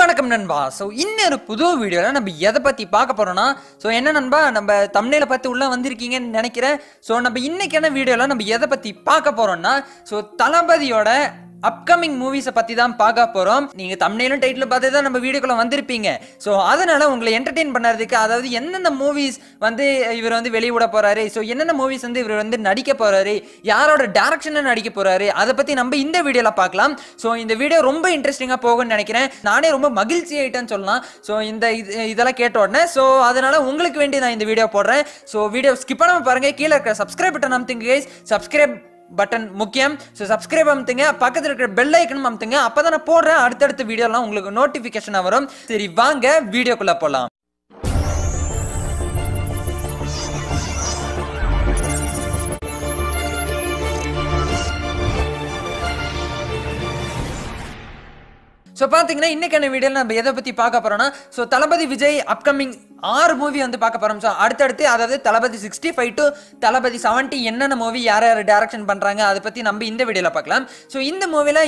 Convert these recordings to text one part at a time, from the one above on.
வணக்கம் நண்பா ஸோ இன்னொரு புது வீடியோவில் நம்ம எதை பற்றி பார்க்க போகிறோம்னா ஸோ என்ன நண்பா நம்ம தமிழில் பார்த்து உள்ளே வந்திருக்கீங்கன்னு நினைக்கிறேன் ஸோ நம்ம என்ன வீடியோவில் நம்ம எதை பற்றி பார்க்க போகிறோம்னா ஸோ தளபதியோட அப்கமிங் மூவிஸை பற்றி தான் பார்க்க போகிறோம் நீங்கள் தமிழ்நேலும் டைட்டில் பார்த்து தான் நம்ம வீடியோக்குள்ளே வந்திருப்பீங்க ஸோ அதனால் உங்களை என்டர்டெயின் பண்ணுறதுக்கு அதாவது எந்தெந்த மூவிஸ் வந்து இவர் வந்து வெளியிட போகிறாரு ஸோ என்னென்ன மூவிஸ் வந்து இவர் வந்து நடிக்க போகிறாரு யாரோட டேரக்ஷனில் நடிக்க போகிறாரு அதை பற்றி நம்ம இந்த வீடியோவில் பார்க்கலாம் ஸோ இந்த வீடியோ ரொம்ப இன்ட்ரெஸ்டிங்காக போகும்னு நினைக்கிறேன் நானே ரொம்ப மகிழ்ச்சி ஆகிட்டேன்னு சொல்லலாம் ஸோ இந்த இது இதெல்லாம் கேட்ட உடனே ஸோ அதனால் உங்களுக்கு வேண்டி நான் இந்த வீடியோ போடுறேன் ஸோ வீடியோ ஸ்கிப் பண்ணாமல் பாருங்கள் கீழே இருக்கிற subscribe button think guys subscribe button முக்கியம் ஸோ சப்ஸ்கிரைப் அமுத்துங்க பக்கத்தில் இருக்கிற பெல் ஐக்கனும் அமுத்துங்க அப்போ தான் நான் போடுறேன் அடுத்தடுத்த வீடியோலாம் உங்களுக்கு நோட்டிஃபிகேஷனாக வரும் சரி வாங்க வீடியோக்குள்ளே போகலாம் ஸோ பார்த்தீங்கன்னா இன்றைக்கான வீடியோவில் நம்ம எதை பற்றி பார்க்க போகிறோம்னா ஸோ தளபதி விஜய் அப்கமிங் ஆறு மூவி வந்து பார்க்க போகிறோம் ஸோ அடுத்தடுத்து அதாவது Thalapathy sixty five to Thalapathy seventy என்னென்ன மூவி யார் யார் டேரக்ஷன் பண்ணுறாங்க அதை பற்றி நம்ம இந்த வீடியோவில் பார்க்கலாம் ஸோ இந்த மூவியில்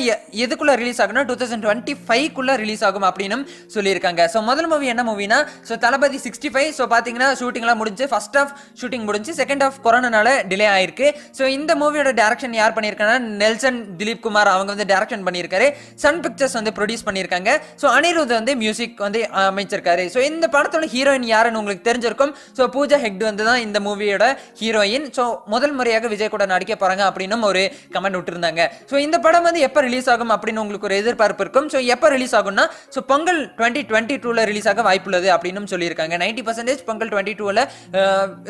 எதுக்குள்ளே ரிலீஸ் ஆகும்னா டூ தௌசண்ட் டுவெண்ட்டி ஃபைவ்க்குள்ளே ரிலீஸ் ஆகும் அப்படின்னு சொல்லியிருக்காங்க ஸோ முதல் மூவி என்ன மூவினா so Thalapathy sixty five so பார்த்தீங்கன்னா ஷூட்டிங்லாம் முடிஞ்சு ஃபஸ்ட் ஆஃப் ஷூட்டிங் முடிஞ்சு செகண்ட் ஆஃப் கொரோனானால டிலே ஆயிருக்கு ஸோ இந்த மூவியோட டேரக்ஷன் யார் பண்ணியிருக்காங்கன்னா நெல்சன் திலீப் குமார் அவங்க வந்து டேரக்ஷன் பண்ணியிருக்காரு சன் பிக்சர்ஸ் வந்து ப்ரொடியூஸ் பண்ணியிருக்காங்க ஸோ அனிருத் வந்து மியூசிக் வந்து அமைச்சிருக்காரு ஸோ இந்த படத்தோட ஹீரோயின் யாருன்னு உங்களுக்கு தெரிஞ்சிருக்கும் ஸோ பூஜா ஹெக்டு வந்து தான் இந்த மூவியோட ஹீரோயின் ஸோ முதல் முறையாக விஜய் கூட நடிக்க போகிறாங்க அப்படின்னு ஒரு கமெண்ட் விட்டுருந்தாங்க ஸோ இந்த படம் வந்து எப்போ ரிலீஸ் ஆகும் அப்படின்னு உங்களுக்கு ஒரு எதிர்பார்ப்பு இருக்கும் ஸோ எப்போ ரிலீஸ் ஆகும்னா ஸோ பொங்கல் டுவெண்ட்டி டுவெண்ட்டி டூவில் ரிலீஸ் ஆக வாய்ப்புள்ளது அப்படின்னு சொல்லியிருக்காங்க நைன்டி பர்சன்டேஜ் பொங்கல் டுவெண்ட்டி டூவில்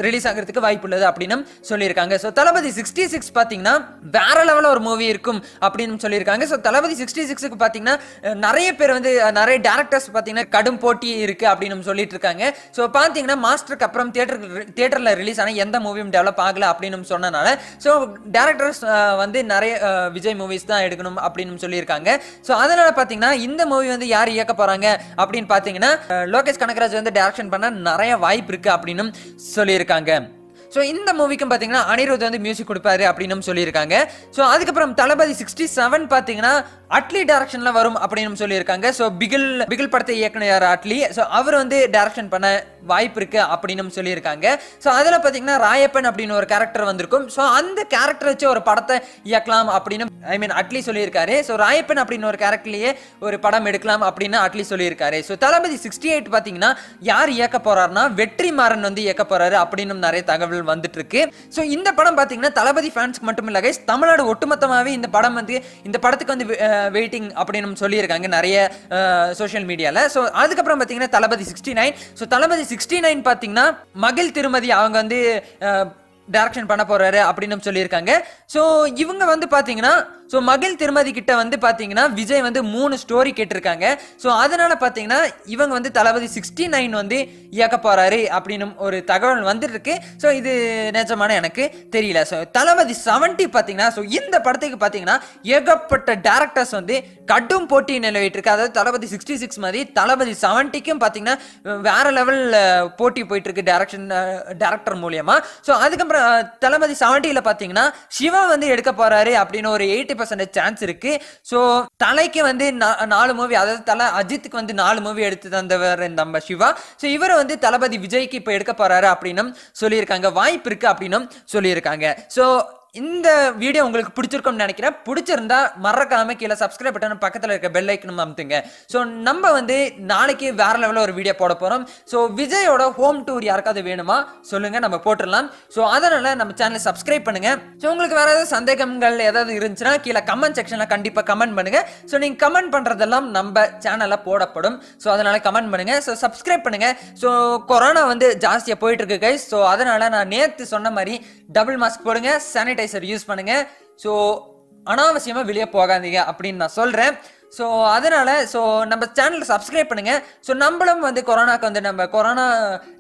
ரிலீஸ் ஆகிறதுக்கு வாய்ப்புள்ளது அப்படின்னு சொல்லியிருக்காங்க ஸோ தளபதி சிக்ஸ்டி சிக்ஸ் பார்த்தீங்கன்னா வேற லெவலில் ஒரு மூவி இருக்கும் அப்படின்னு சொல்லியிருக்காங்க ஸோ தளபதி சிக்ஸ்டி சிக்ஸுக்கு பார்த்தீங்கன்னா நிறைய பேர் வந்து நிறைய டேரக்டர்ஸ் பார்த்தீங்கன்னா கடும் போட்டி இருக்குது அப்படின்னு சொல்லிட்டு இருக்காங்க ஸோ பார்த்தீங்கன்னா மாஸ்டருக்கு அப்புறம் தேட்டருக்கு தேட்டரில் ரிலீஸ் ஆனால் எந்த மூவியும் டெவலப் ஆகலை அப்படின்னு சொன்னனால ஸோ டேரக்டர்ஸ் வந்து நிறைய விஜய் மூவிஸ் தான் எடுக்கணும் அப்படின்னு சொல்லியிருக்காங்க ஸோ அதனால் பார்த்தீங்கன்னா இந்த மூவி வந்து யார் இயக்க போகிறாங்க அப்படின்னு பார்த்தீங்கன்னா லோகேஷ் கனகராஜ் வந்து டேரக்ஷன் பண்ண நிறைய வாய்ப்பு இருக்குது அப்படின்னு சொல்லியிருக்காங்க ஸோ இந்த மூவிக்கும் பார்த்தீங்கன்னா அனிருத் வந்து மியூசிக் கொடுப்பாரு அப்படின்னு சொல்லியிருக்காங்க ஸோ அதுக்கப்புறம் தளபதி சிக்ஸ்டி செவன் பார்த்தீங்கன்னா அட்லி டேரக்ஷனில் வரும் அப்படின்னு சொல்லியிருக்காங்க ஸோ பிகில் பிகில் படத்தை இயக்குனர் யார் அட்லி ஸோ அவர் வந்து டேரக்ஷன் பண்ண வாய்ப்பு இருக்கு அப்படின்னு சொல்லியிருக்காங்க ஸோ அதில் பார்த்தீங்கன்னா ராயப்பன் அப்படின்னு ஒரு கேரக்டர் வந்திருக்கும் ஸோ அந்த கேரக்டர் வச்சு ஒரு படத்தை இயக்கலாம் அப்படின்னு ஐ மீன் அட்லி சொல்லியிருக்காரு ஸோ ராயப்பன் அப்படின்னு ஒரு கேரக்டர்லேயே ஒரு படம் எடுக்கலாம் அப்படின்னு அட்லி சொல்லியிருக்காரு ஸோ தளபதி சிக்ஸ்டி எயிட் பார்த்தீங்கன்னா யார் இயக்க போறாருன்னா வெற்றி மாறன் வந்து இயக்க போறாரு அப்படின்னு நிறைய தகவல் வந்துட்டு இருக்கு ஸோ இந்த படம் பார்த்தீங்கன்னா தளபதி ஃபேன்ஸ்க்கு மட்டும் இல்லை கைஸ் தமிழ்நாடு ஒட்டுமொத்தமாகவே இந்த படம் வந்து இந்த படத்துக்கு வந்து வெயிட்டிங் அப்படின்னு சொல்லியிருக்காங்க நிறைய சோஷியல் மீடியாவில் ஸோ அதுக்கப்புறம் பார்த்தீங்கன்னா Thalapathy sixty nine so Thalapathy sixty nine பார்த்தீங்கன்னா மகிழ் திருமதி அவங்க வந்து டைரக்ஷன் பண்ண போறாரு அப்படின்னு சொல்லியிருக்காங்க ஸோ இவங்க வந்து பார்த்தீங்கன்னா ஸோ மகிழ் திருமதி கிட்ட வந்து பார்த்தீங்கன்னா விஜய் வந்து மூணு ஸ்டோரி கேட்டிருக்காங்க ஸோ அதனால பார்த்தீங்கன்னா இவங்க வந்து தளபதி சிக்ஸ்டி நைன் வந்து இயக்க போறாரு அப்படின்னு ஒரு தகவல் வந்துருக்கு ஸோ இது நிஜமான எனக்கு தெரியல ஸோ தளபதி செவன்ட்டி பார்த்தீங்கன்னா ஸோ இந்த படத்துக்கு பார்த்தீங்கன்னா ஏகப்பட்ட டேரக்டர்ஸ் வந்து கடும் போட்டி நிலவிட்டு இருக்கு அதாவது தளபதி சிக்ஸ்டி சிக்ஸ் மாதிரி தளபதி செவன்ட்டிக்கும் பார்த்தீங்கன்னா வேற லெவல் போட்டி போயிட்டு இருக்கு டேரக்ஷன் டேரக்டர் மூலியமா ஸோ அதுக்கப்புறம் தளபதி செவன்ட்டியில் பார்த்தீங்கன்னா சிவா வந்து எடுக்க போறாரு அப்படின்னு ஒரு எயிட்டி பர்சன்டேஜ் சான்ஸ் இருக்கு ஸோ தலைக்கு வந்து நாலு மூவி அதாவது தலை அஜித்துக்கு வந்து நாலு மூவி எடுத்து தந்தவர் நம்ம சிவா ஸோ இவரை வந்து தளபதி விஜய்க்கு இப்போ எடுக்க போறாரு அப்படின்னும் சொல்லியிருக்காங்க வாய்ப்பு இருக்கு அப்படின்னும் சொல்லியிருக்காங்க ஸோ இந்த வீடியோ உங்களுக்கு பிடிச்சிருக்கும்னு நினைக்கிறேன் பிடிச்சிருந்தா மறக்காம கீழே சப்ஸ்கிரைப் பட்டன் பக்கத்தில் இருக்க பெல் ஐக்கன் அமுத்துங்க ஸோ நம்ம வந்து நாளைக்கு வேற லெவலில் ஒரு வீடியோ போட போகிறோம் ஸோ விஜயோட ஹோம் டூர் யாருக்காவது வேணுமா சொல்லுங்க நம்ம போட்டுடலாம் ஸோ அதனால நம்ம சேனலை சப்ஸ்கிரைப் பண்ணுங்க ஸோ உங்களுக்கு வேற ஏதாவது சந்தேகங்கள் ஏதாவது இருந்துச்சுன்னா கீழே கமெண்ட் செக்ஷனில் கண்டிப்பாக கமெண்ட் பண்ணுங்க ஸோ நீங்கள் கமெண்ட் பண்ணுறதெல்லாம் நம்ம சேனலில் போடப்படும் ஸோ அதனால கமெண்ட் பண்ணுங்க ஸோ சப்ஸ்கிரைப் பண்ணுங்க ஸோ கொரோனா வந்து ஜாஸ்தியாக போயிட்டு இருக்கு கைஸ் ஸோ அதனால நான் நேற்று சொன்ன மாதிரி டபுள் மாஸ்க் போடுங்க சானிடைஸ் சானிடைசர் யூஸ் பண்ணுங்க ஸோ அனாவசியமாக வெளியே போகாதீங்க அப்படின்னு நான் சொல்கிறேன் ஸோ அதனால் ஸோ நம்ம சேனலை சப்ஸ்கிரைப் பண்ணுங்கள் ஸோ நம்மளும் வந்து கொரோனாக்கு வந்து நம்ம கொரோனா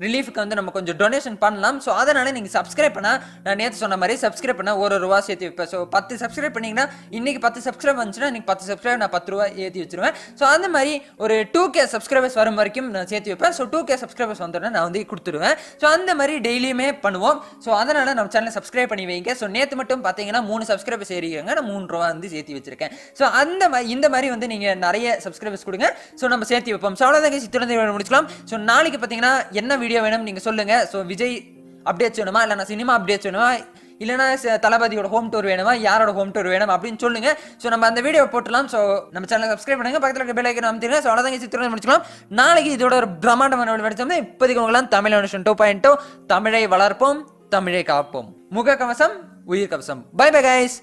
ரிலீஃபுக்கு வந்து நம்ம கொஞ்சம் டொனேஷன் பண்ணலாம் ஸோ அதனால் நீங்கள் சப்ஸ்கிரைப் பண்ணால் நான் நேற்று சொன்ன மாதிரி சப்ஸ்கிரைப் பண்ணால் ஒரு ரூபா சேர்த்து வைப்பேன் ஸோ பத்து சப்ஸ்கிரைப் பண்ணிங்கன்னா இன்றைக்கி பத்து சப்ஸ்கிரைப் வந்துச்சுன்னா இன்றைக்கி பத்து சப்ஸ்கிரைப் நான் பத்து ரூபா ஏற்றி வச்சுருவேன் ஸோ அந்த மாதிரி ஒரு டூ கே சப்ஸ்கிரைபர்ஸ் வரும் வரைக்கும் நான் சேர்த்து வைப்பேன் ஸோ டூ கே சப்ஸ்கிரைபர்ஸ் வந்தோடனே நான் வந்து கொடுத்துருவேன் ஸோ அந்த மாதிரி டெய்லியுமே பண்ணுவோம் ஸோ அதனால் நம்ம சேனலை சப்ஸ்கிரைப் பண்ணி வைங்க ஸோ நேற்று மட்டும் பார்த்தீங்கன்னா மூணு சப்ஸ்கிரைபர்ஸ் ஏறிக்கிறாங்க நான் மூணு ரூபா வந்து சேர்த்து வச்சுருக்கேன் ஸோ அந்த மாதிரி இந்த மாதிரி வந்து வந்து நீங்க நிறைய சப்ஸ்கிரைபர்ஸ் கொடுங்க ஸோ நம்ம சேர்த்து வைப்போம் ஸோ அவ்வளோதான் இத்துடன் முடிச்சுக்கலாம் ஸோ நாளைக்கு பார்த்தீங்கன்னா என்ன வீடியோ வேணும் நீங்க சொல்லுங்க ஸோ விஜய் அப்டேட்ஸ் வேணுமா இல்லை நான் சினிமா அப்டேட்ஸ் வேணுமா இல்லைனா தளபதியோட ஹோம் டூர் வேணுமா யாரோட ஹோம் டூர் வேணும் அப்படின்னு சொல்லுங்க ஸோ நம்ம அந்த வீடியோ போட்டலாம் ஸோ நம்ம சேனல் சப்ஸ்கிரைப் பண்ணுங்க பக்கத்தில் இருக்க பெல் ஐக்கன் அமைத்திருங்க ஸோ அவ்வளோதான் சித்திரம் முடிச்சுக்கலாம் நாளைக்கு இதோட ஒரு பிரம்மாண்டமான வடிவம் இப்போதைக்கு உங்களாம் தமிழ் மனுஷன் டூ பாயிண்ட் டூ தமிழை வளர்ப்போம் தமிழை காப்போம் முக கவசம் உயிர் கவசம் பை பை கைஸ்